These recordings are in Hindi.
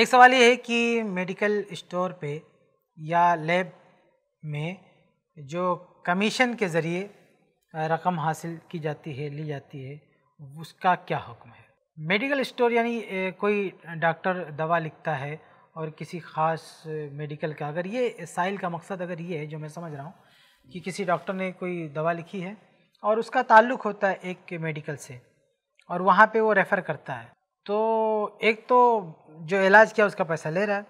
एक सवाल ये है कि मेडिकल स्टोर पे या लैब में जो कमीशन के ज़रिए रकम हासिल की जाती है ली जाती है उसका क्या हुक्म है मेडिकल स्टोर यानी कोई डॉक्टर दवा लिखता है और किसी ख़ास मेडिकल का अगर ये साइल का मकसद अगर ये है जो मैं समझ रहा हूँ कि किसी डॉक्टर ने कोई दवा लिखी है और उसका ताल्लुक़ होता है एक मेडिकल से और वहाँ पे वो रेफ़र करता है तो एक तो जो इलाज किया उसका पैसा ले रहा है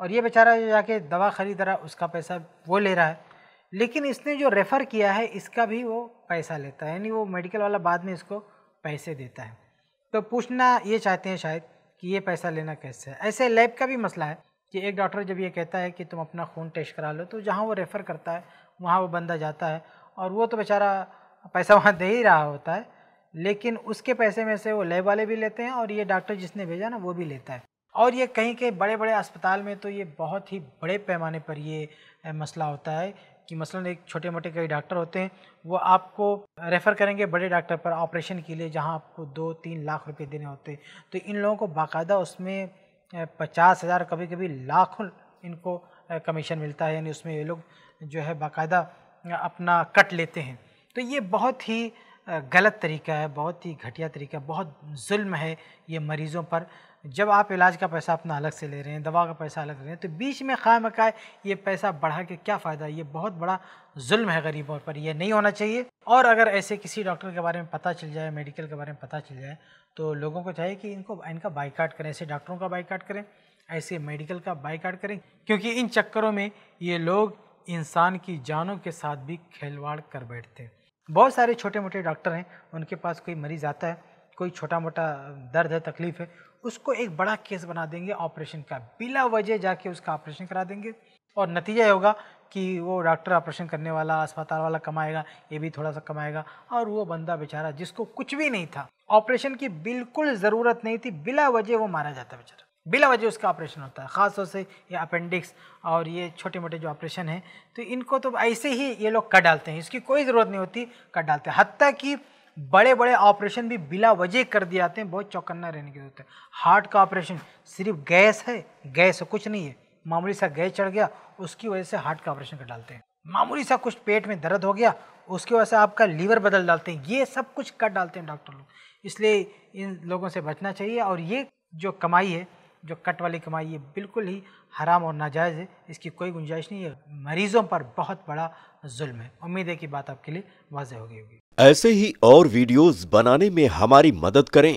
और ये बेचारा जो जाके दवा ख़रीद रहा है उसका पैसा वो ले रहा है लेकिन इसने जो रेफ़र किया है इसका भी वो पैसा लेता है यानी वो मेडिकल वाला बाद में इसको पैसे देता है तो पूछना ये चाहते हैं शायद कि ये पैसा लेना कैसे है ऐसे लैब का भी मसला है कि एक डॉक्टर जब ये कहता है कि तुम अपना खून टेस्ट करा लो तो जहाँ वो रेफ़र करता है वहाँ वो बंदा जाता है और वो तो बेचारा पैसा वहाँ दे ही रहा होता है लेकिन उसके पैसे में से वो लैब वाले भी लेते हैं और ये डॉक्टर जिसने भेजा ना वो भी लेता है और ये कहीं के बड़े बड़े अस्पताल में तो ये बहुत ही बड़े पैमाने पर ये मसला होता है कि मसलन एक छोटे मोटे कई डॉक्टर होते हैं वो आपको रेफ़र करेंगे बड़े डॉक्टर पर ऑपरेशन के लिए जहां आपको दो तीन लाख रुपए देने होते हैं तो इन लोगों को बाकायदा उसमें पचास हज़ार कभी कभी लाखों इनको कमीशन मिलता है यानी उसमें ये लोग जो है बाकायदा अपना कट लेते हैं तो ये बहुत ही गलत तरीका है बहुत ही घटिया तरीका बहुत जुल्म है ये मरीज़ों पर जब आप इलाज का पैसा अपना अलग से ले रहे हैं दवा का पैसा अलग ले रहे हैं तो बीच में खाम मकाए ये पैसा बढ़ा के क्या फ़ायदा ये बहुत बड़ा जुल्म है गरीबों पर यह नहीं होना चाहिए और अगर ऐसे किसी डॉक्टर के बारे में पता चल जाए मेडिकल के बारे में पता चल जाए तो लोगों को चाहिए कि इनको इनका बाईकाट करें ऐसे डॉक्टरों का बाईकाट करें ऐसे मेडिकल का बाईकाट करें क्योंकि इन चक्करों में ये लोग इंसान की जानों के साथ भी खिलवाड़ कर बैठते हैं बहुत सारे छोटे मोटे डॉक्टर हैं उनके पास कोई मरीज़ आता है कोई छोटा मोटा दर्द है तकलीफ़ है उसको एक बड़ा केस बना देंगे ऑपरेशन का बिला वजह जाके उसका ऑपरेशन करा देंगे और नतीजा ये होगा कि वो डॉक्टर ऑपरेशन करने वाला अस्पताल वाला कमाएगा ये भी थोड़ा सा कमाएगा और वो बंदा बेचारा जिसको कुछ भी नहीं था ऑपरेशन की बिल्कुल ज़रूरत नहीं थी बिला वजह वो मारा जाता बेचारा बिला वजह उसका ऑपरेशन होता है ख़ासतौर से ये अपेंडिक्स और ये छोटे मोटे जो ऑपरेशन हैं तो इनको तो ऐसे ही ये लोग कट डालते हैं इसकी कोई ज़रूरत नहीं होती कट डालते हैं हती कि बड़े बड़े ऑपरेशन भी बिला वजह कर दिए जाते हैं बहुत चौकन्ना रहने की जरूरत है हार्ट का ऑपरेशन सिर्फ गैस है गैस है कुछ नहीं है मामूली सा गैस चढ़ गया उसकी वजह से हार्ट का ऑपरेशन कर डालते हैं मामूली सा कुछ पेट में दर्द हो गया उसकी वजह से आपका लीवर बदल डालते हैं ये सब कुछ कर डालते हैं डॉक्टर लोग इसलिए इन लोगों से बचना चाहिए और ये जो कमाई है जो कट वाली कमाई है बिल्कुल ही हराम और नाजायज़ है इसकी कोई गुंजाइश नहीं है मरीजों पर बहुत बड़ा जुल्म है उम्मीद है कि बात आपके लिए वाजह हो गई होगी ऐसे ही और वीडियोस बनाने में हमारी मदद करें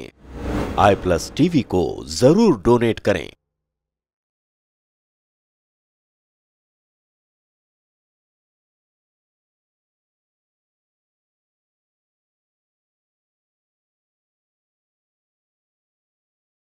आई प्लस टीवी को जरूर डोनेट करें